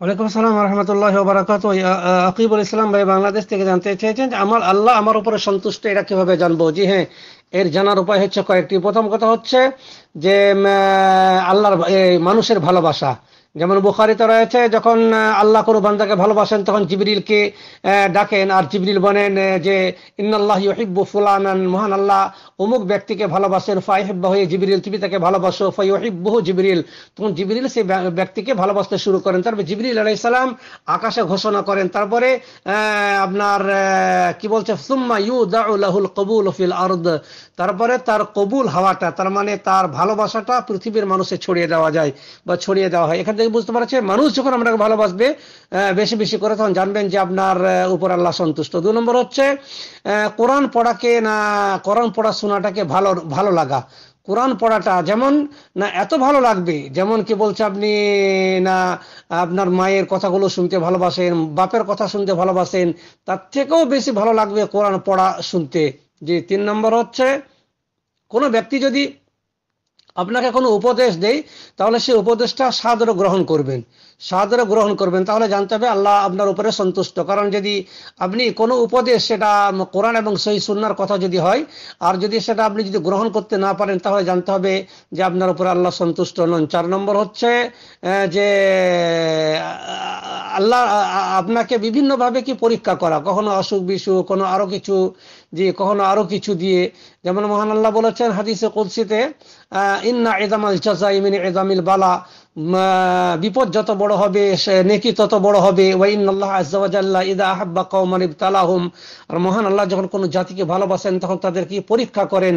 ওয়ালাইকুম আসসালাম রহমতুল্লাহ বারাকাত আকিবুল ইসলাম ভাই বাংলাদেশ থেকে জানতে চেয়েছেন যে আমার আল্লাহ আমার উপরে সন্তুষ্ট এটা কিভাবে জানবো জি হ্যাঁ এর জানার উপায় হচ্ছে কয়েকটি প্রথম কথা হচ্ছে যে আল্লাহর মানুষের ভালোবাসা যেমন বুখারিতে রয়েছে যখন আল্লাহ কোনো বান্দাকে ভালোবাসেন তখন জিবরিলকে ডাকেন আর জিবরিল বলেন যে ইন্নাল্লাহ ইহিব্বু ফুলানান মহান আল্লাহ অমুক ব্যক্তিকে ভালোবাসেন ফাইহেব্বা হয়ে জিবরিল তুমি তাকে ভালোবাসো ফাইহিব্বহ জিবরিল তখন জিবরিল সেই ব্যক্তিকে ভালোবাসতে শুরু করেন তারপরে জিবরিল সালাম আকাশে ঘোষণা করেন তারপরে আপনার কি বলছে সুম্মা ইউ দাউলাহুল কবুল ফিল আর্দ তারপরে তার কবুল হাওয়াটা তার মানে তার ভালোবাসাটা পৃথিবীর মানুষে ছড়িয়ে দেওয়া যায় বা ছড়িয়ে দেওয়া হয় এখান থেকে বুঝতে পারছে মানুষ যখন আপনাকে ভালোবাসবে বেশি বেশি করে তখন জানবেন যে আপনার উপর আল্লাহ সন্তুষ্ট দু নম্বর হচ্ছে কোরআন পড়াকে না কোরআন পড়া শোনাটাকে ভালো ভালো লাগা কোরআন পড়াটা যেমন না এত ভালো লাগবে যেমন কি বলছে আপনি না আপনার মায়ের কথাগুলো শুনতে ভালোবাসেন বাপের কথা শুনতে ভালোবাসেন তার থেকেও বেশি ভালো লাগবে কোরআন পড়া শুনতে যে তিন নম্বর হচ্ছে কোনো ব্যক্তি যদি আপনাকে কোনো উপদেশ দেয় তাহলে সেই উপদেশটা সাদর গ্রহণ করবেন সাদর গ্রহণ করবেন তাহলে জানতে হবে আল্লাহ আপনার উপরে সন্তুষ্ট কারণ যদি আপনি কোনো উপদেশ সেটা কোরআন এবং সেই সুন্নার কথা যদি হয় আর যদি সেটা আপনি যদি গ্রহণ করতে না পারেন তাহলে জানতে হবে যে আপনার উপরে আল্লাহ সন্তুষ্ট নন চার নম্বর হচ্ছে যে আল্লাহ আপনাকে বিভিন্ন ভাবে কি পরীক্ষা করা কখনো অসুখ বিসুখ কোনো আরো কিছু দিয়ে কখনো আরো কিছু দিয়ে যেমন মহান আল্লাহ বলেছেন হাদিসে আহ ইন্না এদামাল চাচা ইমিন এদামিল বালা বিপদ যত বড় হবে নেকি তত বড় হবে আর মহান আল্লাহ যখন কোন জাতিকে ভালোবাসেন তখন তাদেরকে পরীক্ষা করেন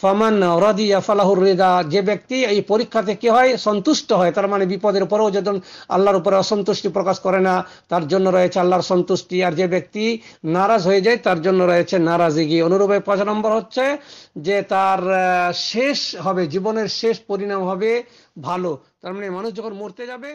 ফামান রদিয়া ফালাহুর রেদা যে ব্যক্তি এই পরীক্ষাতে কি হয় সন্তুষ্ট হয় তার মানে বিপদের পরেও যখন আল্লাহর উপরে অসন্তুষ্টি প্রকাশ করে না তার জন্য রয়েছে আল্লাহর সন্তুষ্টি আর যে ব্যক্তি নারাজ হয়ে যায় তার জন্য রয়েছে নারাজিগি অনুরূপে পাঁচ নম্বর হচ্ছে যে তার শেষ হবে জীবনের শেষ পরিণাম হবে ভালো তার মানে মানুষ যখন মরতে যাবে